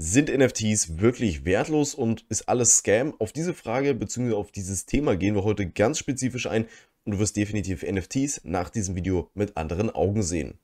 Sind NFTs wirklich wertlos und ist alles Scam? Auf diese Frage bzw. auf dieses Thema gehen wir heute ganz spezifisch ein und du wirst definitiv NFTs nach diesem Video mit anderen Augen sehen.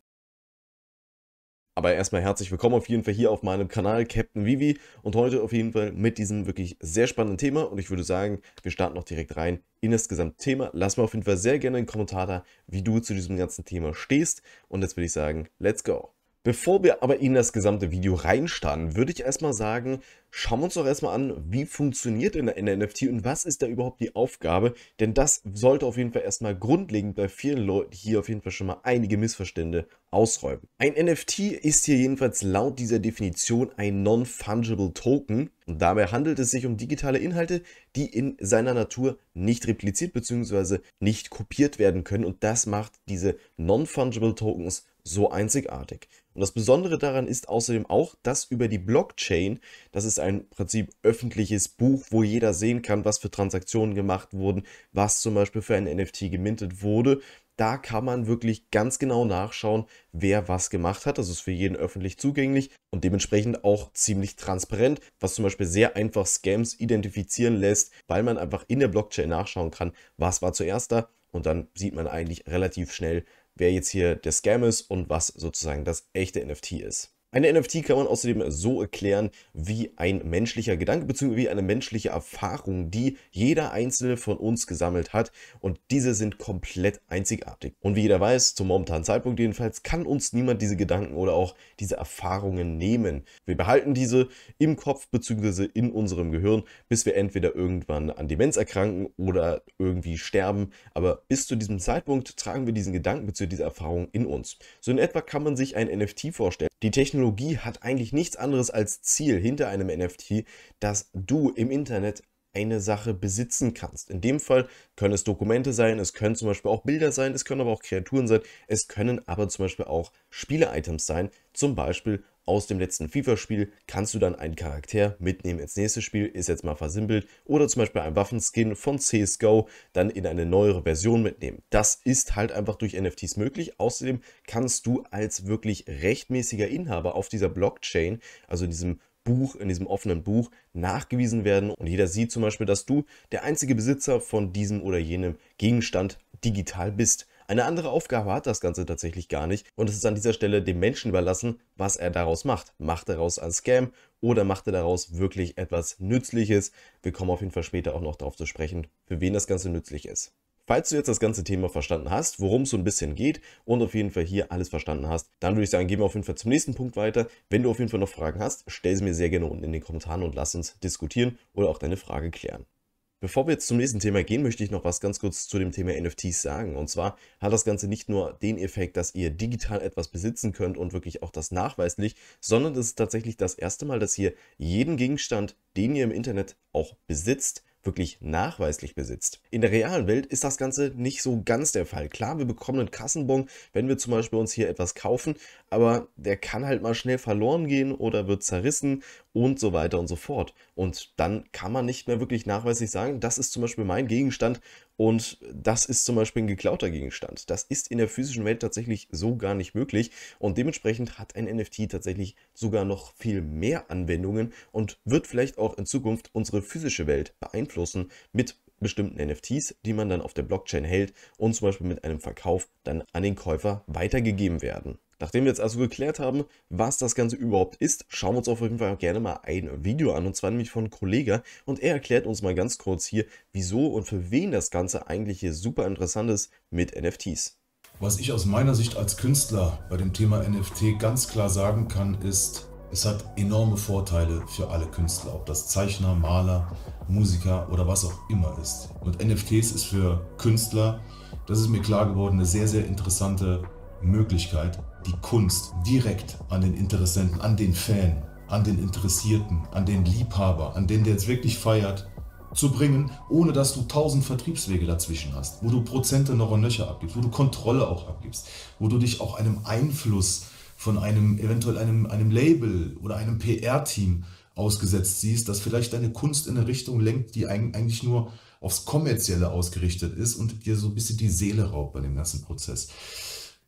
Aber erstmal herzlich willkommen auf jeden Fall hier auf meinem Kanal Captain Vivi und heute auf jeden Fall mit diesem wirklich sehr spannenden Thema und ich würde sagen, wir starten auch direkt rein in das gesamte Thema. Lass mir auf jeden Fall sehr gerne einen Kommentar da, wie du zu diesem ganzen Thema stehst und jetzt würde ich sagen, let's go! Bevor wir aber in das gesamte Video reinstarten, würde ich erstmal sagen, schauen wir uns doch erstmal an, wie funktioniert in der, NFT und was ist da überhaupt die Aufgabe, denn das sollte auf jeden Fall erstmal grundlegend bei vielen Leuten hier auf jeden Fall schon mal einige Missverstände ausräumen. Ein NFT ist hier jedenfalls laut dieser Definition ein Non-Fungible Token und dabei handelt es sich um digitale Inhalte, die in seiner Natur nicht repliziert bzw. nicht kopiert werden können und das macht diese Non-Fungible Tokens so einzigartig. Und das Besondere daran ist außerdem auch, dass über die Blockchain, das ist ein Prinzip öffentliches Buch, wo jeder sehen kann, was für Transaktionen gemacht wurden, was zum Beispiel für ein NFT gemintet wurde. Da kann man wirklich ganz genau nachschauen, wer was gemacht hat. Das ist für jeden öffentlich zugänglich und dementsprechend auch ziemlich transparent, was zum Beispiel sehr einfach Scams identifizieren lässt, weil man einfach in der Blockchain nachschauen kann, was war zuerst da. Und dann sieht man eigentlich relativ schnell, wer jetzt hier der Scam ist und was sozusagen das echte NFT ist. Eine NFT kann man außerdem so erklären wie ein menschlicher Gedanke bzw. wie eine menschliche Erfahrung, die jeder einzelne von uns gesammelt hat und diese sind komplett einzigartig. Und wie jeder weiß, zum momentanen Zeitpunkt jedenfalls, kann uns niemand diese Gedanken oder auch diese Erfahrungen nehmen. Wir behalten diese im Kopf bzw. in unserem Gehirn, bis wir entweder irgendwann an Demenz erkranken oder irgendwie sterben, aber bis zu diesem Zeitpunkt tragen wir diesen Gedanken bzw. diese Erfahrung in uns. So in etwa kann man sich ein NFT vorstellen. Die Technologie Technologie hat eigentlich nichts anderes als Ziel hinter einem NFT, dass du im Internet eine Sache besitzen kannst. In dem Fall können es Dokumente sein, es können zum Beispiel auch Bilder sein, es können aber auch Kreaturen sein, es können aber zum Beispiel auch Spiele-Items sein, zum Beispiel aus dem letzten FIFA-Spiel kannst du dann einen Charakter mitnehmen ins nächste Spiel, ist jetzt mal versimpelt, oder zum Beispiel einen Waffenskin von CSGO dann in eine neuere Version mitnehmen. Das ist halt einfach durch NFTs möglich. Außerdem kannst du als wirklich rechtmäßiger Inhaber auf dieser Blockchain, also in diesem Buch, in diesem offenen Buch nachgewiesen werden und jeder sieht zum Beispiel, dass du der einzige Besitzer von diesem oder jenem Gegenstand digital bist. Eine andere Aufgabe hat das Ganze tatsächlich gar nicht und es ist an dieser Stelle dem Menschen überlassen, was er daraus macht. Macht daraus ein Scam oder macht er daraus wirklich etwas Nützliches? Wir kommen auf jeden Fall später auch noch darauf zu sprechen, für wen das Ganze nützlich ist. Falls du jetzt das ganze Thema verstanden hast, worum es so ein bisschen geht und auf jeden Fall hier alles verstanden hast, dann würde ich sagen, gehen wir auf jeden Fall zum nächsten Punkt weiter. Wenn du auf jeden Fall noch Fragen hast, stell sie mir sehr gerne unten in den Kommentaren und lass uns diskutieren oder auch deine Frage klären. Bevor wir jetzt zum nächsten Thema gehen, möchte ich noch was ganz kurz zu dem Thema NFTs sagen. Und zwar hat das Ganze nicht nur den Effekt, dass ihr digital etwas besitzen könnt und wirklich auch das nachweislich, sondern es ist tatsächlich das erste Mal, dass ihr jeden Gegenstand, den ihr im Internet auch besitzt, wirklich nachweislich besitzt. In der realen Welt ist das Ganze nicht so ganz der Fall. Klar, wir bekommen einen Kassenbon, wenn wir zum Beispiel uns hier etwas kaufen, aber der kann halt mal schnell verloren gehen oder wird zerrissen und so weiter und so fort. Und dann kann man nicht mehr wirklich nachweislich sagen, das ist zum Beispiel mein Gegenstand und das ist zum Beispiel ein geklauter Gegenstand. Das ist in der physischen Welt tatsächlich so gar nicht möglich und dementsprechend hat ein NFT tatsächlich sogar noch viel mehr Anwendungen und wird vielleicht auch in Zukunft unsere physische Welt beeinflussen mit bestimmten NFTs, die man dann auf der Blockchain hält und zum Beispiel mit einem Verkauf dann an den Käufer weitergegeben werden. Nachdem wir jetzt also geklärt haben, was das Ganze überhaupt ist, schauen wir uns auf jeden Fall auch gerne mal ein Video an, und zwar nämlich von einem und er erklärt uns mal ganz kurz hier, wieso und für wen das Ganze eigentlich hier super interessant ist mit NFTs. Was ich aus meiner Sicht als Künstler bei dem Thema NFT ganz klar sagen kann, ist, es hat enorme Vorteile für alle Künstler, ob das Zeichner, Maler, Musiker oder was auch immer ist. Und NFTs ist für Künstler, das ist mir klar geworden, eine sehr, sehr interessante Möglichkeit, die Kunst direkt an den Interessenten, an den Fan, an den Interessierten, an den Liebhaber, an den, der es wirklich feiert, zu bringen, ohne dass du tausend Vertriebswege dazwischen hast, wo du Prozente noch und nöcher abgibst, wo du Kontrolle auch abgibst, wo du dich auch einem Einfluss von einem eventuell einem, einem Label oder einem PR-Team ausgesetzt siehst, das vielleicht deine Kunst in eine Richtung lenkt, die eigentlich nur aufs Kommerzielle ausgerichtet ist und dir so ein bisschen die Seele raubt bei dem ganzen Prozess.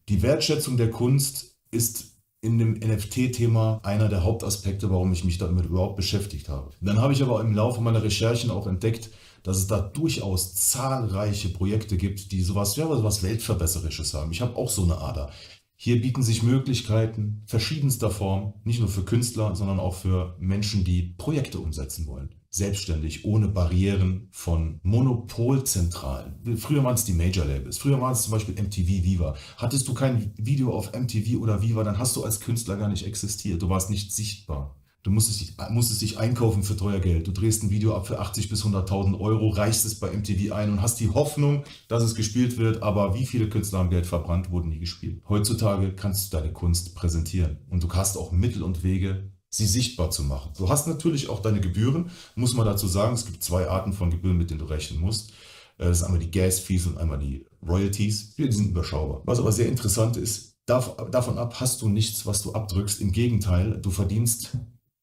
Die Wertschätzung der Kunst ist in dem NFT-Thema einer der Hauptaspekte, warum ich mich damit überhaupt beschäftigt habe. dann habe ich aber im Laufe meiner Recherchen auch entdeckt, dass es da durchaus zahlreiche Projekte gibt, die sowas, ja, sowas Weltverbesserisches haben. Ich habe auch so eine Ader. Hier bieten sich Möglichkeiten verschiedenster Form, nicht nur für Künstler, sondern auch für Menschen, die Projekte umsetzen wollen selbstständig, ohne Barrieren von Monopolzentralen. Früher waren es die Major-Labels, früher waren es zum Beispiel MTV Viva. Hattest du kein Video auf MTV oder Viva, dann hast du als Künstler gar nicht existiert, du warst nicht sichtbar. Du musstest dich, musstest dich einkaufen für teuer Geld. Du drehst ein Video ab für 80 bis 100.000 Euro, reichst es bei MTV ein und hast die Hoffnung, dass es gespielt wird. Aber wie viele Künstler haben Geld verbrannt, wurden nie gespielt. Heutzutage kannst du deine Kunst präsentieren und du hast auch Mittel und Wege, sie sichtbar zu machen. Du hast natürlich auch deine Gebühren, muss man dazu sagen. Es gibt zwei Arten von Gebühren, mit denen du rechnen musst. Äh, das ist einmal die Gas-Fees und einmal die Royalties. Die sind überschaubar. Was aber sehr interessant ist, davon ab hast du nichts, was du abdrückst. Im Gegenteil, du verdienst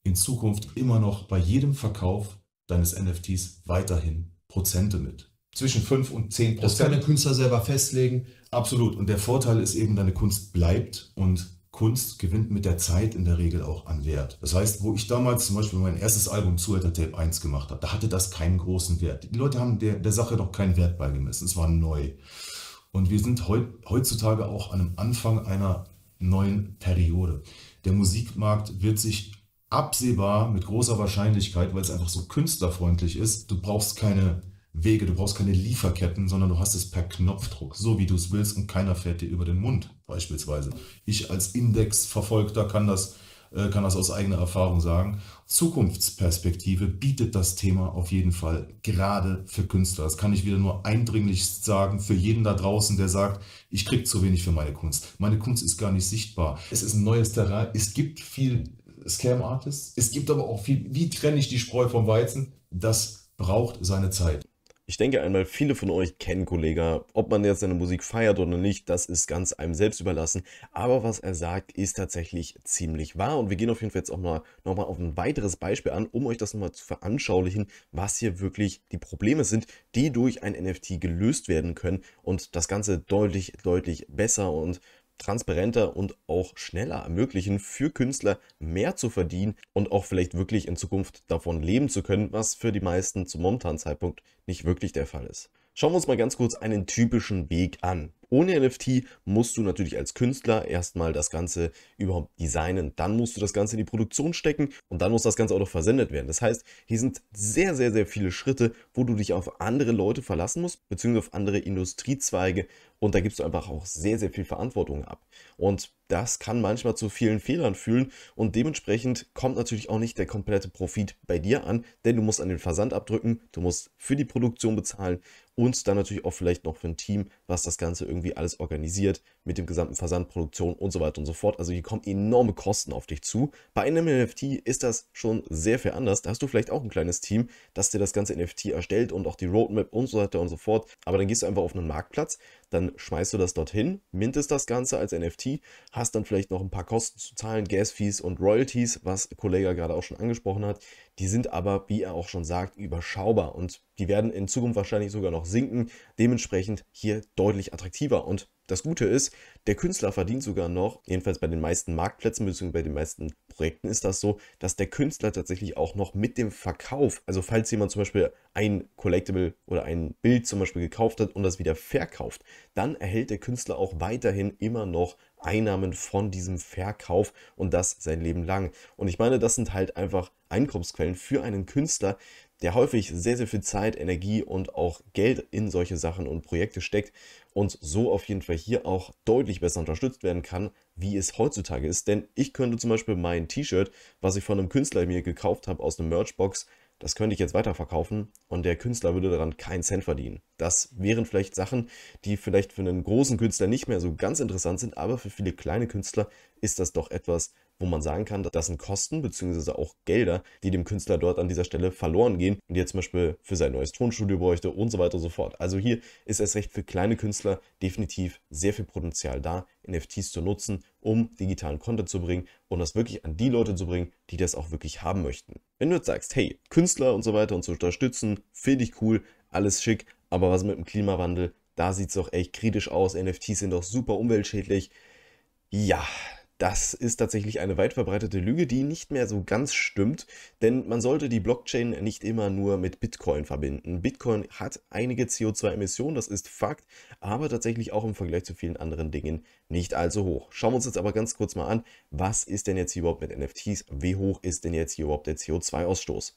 in Zukunft immer noch bei jedem Verkauf deines NFTs weiterhin Prozente mit. Zwischen 5 und 10 Prozent. Das kann der Künstler selber festlegen. Absolut. Und der Vorteil ist eben, deine Kunst bleibt und Kunst gewinnt mit der Zeit in der Regel auch an Wert. Das heißt, wo ich damals zum Beispiel mein erstes Album Zuhälter Tape 1 gemacht habe, da hatte das keinen großen Wert. Die Leute haben der, der Sache noch keinen Wert beigemessen. Es war neu. Und wir sind heutzutage auch an einem Anfang einer neuen Periode. Der Musikmarkt wird sich absehbar mit großer Wahrscheinlichkeit, weil es einfach so künstlerfreundlich ist, du brauchst keine Wege, du brauchst keine Lieferketten, sondern du hast es per Knopfdruck, so wie du es willst und keiner fährt dir über den Mund beispielsweise. Ich als Indexverfolgter kann das, äh, kann das aus eigener Erfahrung sagen. Zukunftsperspektive bietet das Thema auf jeden Fall gerade für Künstler. Das kann ich wieder nur eindringlich sagen für jeden da draußen, der sagt, ich krieg zu wenig für meine Kunst. Meine Kunst ist gar nicht sichtbar. Es ist ein neues Terrain. Es gibt viel Scam Artists. Es gibt aber auch viel, wie trenne ich die Spreu vom Weizen? Das braucht seine Zeit ich denke einmal, viele von euch kennen Kollega. Ob man jetzt seine Musik feiert oder nicht, das ist ganz einem selbst überlassen. Aber was er sagt, ist tatsächlich ziemlich wahr. Und wir gehen auf jeden Fall jetzt auch mal nochmal auf ein weiteres Beispiel an, um euch das nochmal zu veranschaulichen, was hier wirklich die Probleme sind, die durch ein NFT gelöst werden können und das Ganze deutlich, deutlich besser und transparenter und auch schneller ermöglichen, für Künstler mehr zu verdienen und auch vielleicht wirklich in Zukunft davon leben zu können, was für die meisten zum momentanen Zeitpunkt nicht wirklich der Fall ist. Schauen wir uns mal ganz kurz einen typischen Weg an. Ohne NFT musst du natürlich als Künstler erstmal das Ganze überhaupt designen. Dann musst du das Ganze in die Produktion stecken und dann muss das Ganze auch noch versendet werden. Das heißt, hier sind sehr, sehr, sehr viele Schritte, wo du dich auf andere Leute verlassen musst, beziehungsweise auf andere Industriezweige. Und da gibst du einfach auch sehr, sehr viel Verantwortung ab. Und das kann manchmal zu vielen Fehlern führen und dementsprechend kommt natürlich auch nicht der komplette Profit bei dir an, denn du musst an den Versand abdrücken, du musst für die Produktion bezahlen und dann natürlich auch vielleicht noch für ein Team, was das Ganze irgendwie irgendwie alles organisiert mit dem gesamten Versand, Produktion und so weiter und so fort. Also hier kommen enorme Kosten auf dich zu. Bei einem NFT ist das schon sehr viel anders. Da hast du vielleicht auch ein kleines Team, das dir das ganze NFT erstellt und auch die Roadmap und so weiter und so fort. Aber dann gehst du einfach auf einen Marktplatz, dann schmeißt du das dorthin, mintest das Ganze als NFT, hast dann vielleicht noch ein paar Kosten zu zahlen, Gas-Fees und Royalties, was Kollege gerade auch schon angesprochen hat. Die sind aber, wie er auch schon sagt, überschaubar und die werden in Zukunft wahrscheinlich sogar noch sinken, dementsprechend hier deutlich attraktiver. Und das Gute ist, der Künstler verdient sogar noch, jedenfalls bei den meisten Marktplätzen bzw. bei den meisten Projekten ist das so, dass der Künstler tatsächlich auch noch mit dem Verkauf, also falls jemand zum Beispiel ein Collectible oder ein Bild zum Beispiel gekauft hat und das wieder verkauft, dann erhält der Künstler auch weiterhin immer noch Einnahmen von diesem Verkauf und das sein Leben lang. Und ich meine, das sind halt einfach Einkommensquellen für einen Künstler, der häufig sehr, sehr viel Zeit, Energie und auch Geld in solche Sachen und Projekte steckt und so auf jeden Fall hier auch deutlich besser unterstützt werden kann, wie es heutzutage ist. Denn ich könnte zum Beispiel mein T-Shirt, was ich von einem Künstler mir gekauft habe aus einem Merchbox, das könnte ich jetzt weiterverkaufen und der Künstler würde daran keinen Cent verdienen. Das wären vielleicht Sachen, die vielleicht für einen großen Künstler nicht mehr so ganz interessant sind, aber für viele kleine Künstler ist das doch etwas, wo man sagen kann, das sind Kosten bzw. auch Gelder, die dem Künstler dort an dieser Stelle verloren gehen und jetzt zum Beispiel für sein neues Tonstudio bräuchte und so weiter und so fort. Also hier ist erst recht für kleine Künstler definitiv sehr viel Potenzial da, NFTs zu nutzen, um digitalen Content zu bringen und das wirklich an die Leute zu bringen, die das auch wirklich haben möchten. Wenn du jetzt sagst, hey, Künstler und so weiter und zu unterstützen, finde ich cool, alles schick, aber was mit dem Klimawandel, da sieht es doch echt kritisch aus, NFTs sind doch super umweltschädlich. Ja, das ist tatsächlich eine weit verbreitete Lüge, die nicht mehr so ganz stimmt, denn man sollte die Blockchain nicht immer nur mit Bitcoin verbinden. Bitcoin hat einige CO2-Emissionen, das ist Fakt, aber tatsächlich auch im Vergleich zu vielen anderen Dingen nicht allzu hoch. Schauen wir uns jetzt aber ganz kurz mal an, was ist denn jetzt hier überhaupt mit NFTs? Wie hoch ist denn jetzt hier überhaupt der CO2-Ausstoß?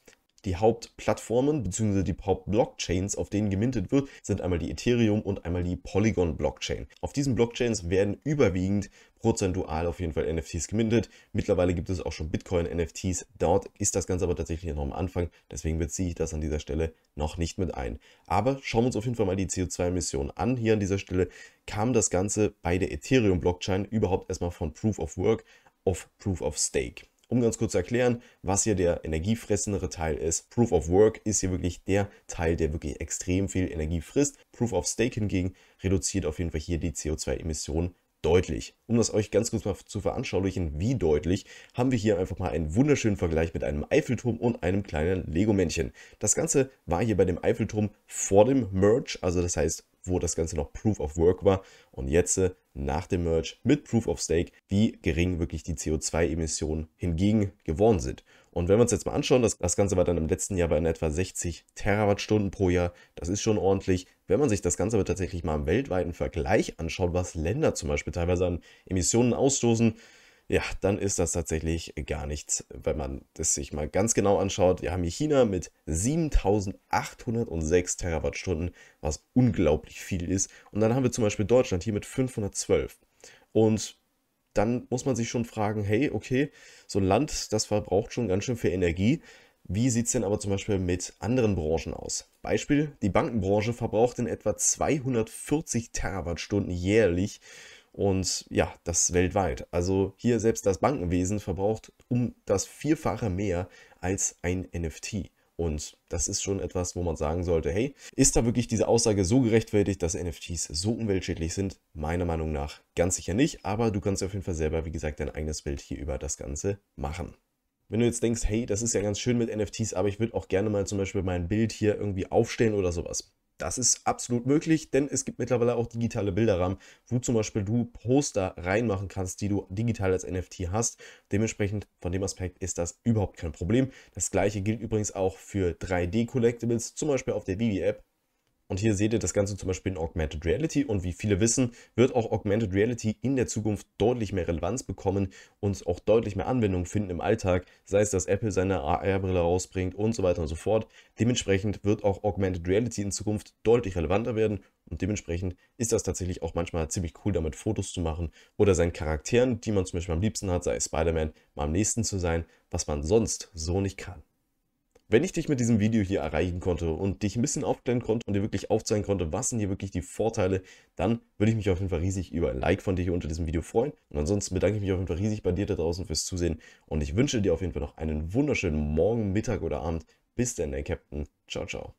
Die Hauptplattformen bzw. die Hauptblockchains, auf denen gemintet wird, sind einmal die Ethereum und einmal die Polygon Blockchain. Auf diesen Blockchains werden überwiegend prozentual auf jeden Fall NFTs gemintet. Mittlerweile gibt es auch schon Bitcoin-NFTs. Dort ist das Ganze aber tatsächlich noch am Anfang. Deswegen beziehe ich das an dieser Stelle noch nicht mit ein. Aber schauen wir uns auf jeden Fall mal die CO2-Emissionen an. Hier an dieser Stelle kam das Ganze bei der Ethereum-Blockchain überhaupt erstmal von Proof of Work auf Proof of Stake um ganz kurz zu erklären, was hier der energiefressendere Teil ist. Proof of Work ist hier wirklich der Teil, der wirklich extrem viel Energie frisst. Proof of Stake hingegen reduziert auf jeden Fall hier die CO2-Emissionen deutlich. Um das euch ganz kurz mal zu veranschaulichen, wie deutlich, haben wir hier einfach mal einen wunderschönen Vergleich mit einem Eiffelturm und einem kleinen Lego-Männchen. Das Ganze war hier bei dem Eiffelturm vor dem Merge, also das heißt wo das Ganze noch Proof of Work war und jetzt äh, nach dem Merge mit Proof of Stake, wie gering wirklich die CO2-Emissionen hingegen geworden sind. Und wenn wir uns jetzt mal anschauen, das, das Ganze war dann im letzten Jahr bei etwa 60 Terawattstunden pro Jahr. Das ist schon ordentlich. Wenn man sich das Ganze aber tatsächlich mal im weltweiten Vergleich anschaut, was Länder zum Beispiel teilweise an Emissionen ausstoßen, ja, dann ist das tatsächlich gar nichts, wenn man das sich mal ganz genau anschaut. Wir haben hier China mit 7806 Terawattstunden, was unglaublich viel ist. Und dann haben wir zum Beispiel Deutschland hier mit 512. Und dann muss man sich schon fragen, hey, okay, so ein Land, das verbraucht schon ganz schön viel Energie. Wie sieht es denn aber zum Beispiel mit anderen Branchen aus? Beispiel, die Bankenbranche verbraucht in etwa 240 Terawattstunden jährlich und ja, das weltweit. Also hier selbst das Bankenwesen verbraucht um das Vierfache mehr als ein NFT. Und das ist schon etwas, wo man sagen sollte, hey, ist da wirklich diese Aussage so gerechtfertigt, dass NFTs so umweltschädlich sind? Meiner Meinung nach ganz sicher nicht, aber du kannst auf jeden Fall selber, wie gesagt, dein eigenes Bild hier über das Ganze machen. Wenn du jetzt denkst, hey, das ist ja ganz schön mit NFTs, aber ich würde auch gerne mal zum Beispiel mein Bild hier irgendwie aufstellen oder sowas das ist absolut möglich, denn es gibt mittlerweile auch digitale Bilderrahmen, wo zum Beispiel du Poster reinmachen kannst, die du digital als NFT hast. Dementsprechend von dem Aspekt ist das überhaupt kein Problem. Das gleiche gilt übrigens auch für 3D-Collectibles, zum Beispiel auf der Vivi-App und hier seht ihr das Ganze zum Beispiel in Augmented Reality. Und wie viele wissen, wird auch Augmented Reality in der Zukunft deutlich mehr Relevanz bekommen und auch deutlich mehr Anwendung finden im Alltag. Sei es, dass Apple seine AR-Brille rausbringt und so weiter und so fort. Dementsprechend wird auch Augmented Reality in Zukunft deutlich relevanter werden. Und dementsprechend ist das tatsächlich auch manchmal ziemlich cool, damit Fotos zu machen oder seinen Charakteren, die man zum Beispiel am liebsten hat, sei es Spider-Man, mal am nächsten zu sein, was man sonst so nicht kann. Wenn ich dich mit diesem Video hier erreichen konnte und dich ein bisschen aufklären konnte und dir wirklich aufzeigen konnte, was sind hier wirklich die Vorteile, dann würde ich mich auf jeden Fall riesig über ein Like von dir hier unter diesem Video freuen. Und ansonsten bedanke ich mich auf jeden Fall riesig bei dir da draußen fürs Zusehen und ich wünsche dir auf jeden Fall noch einen wunderschönen Morgen, Mittag oder Abend. Bis dann, der Captain. Ciao, ciao.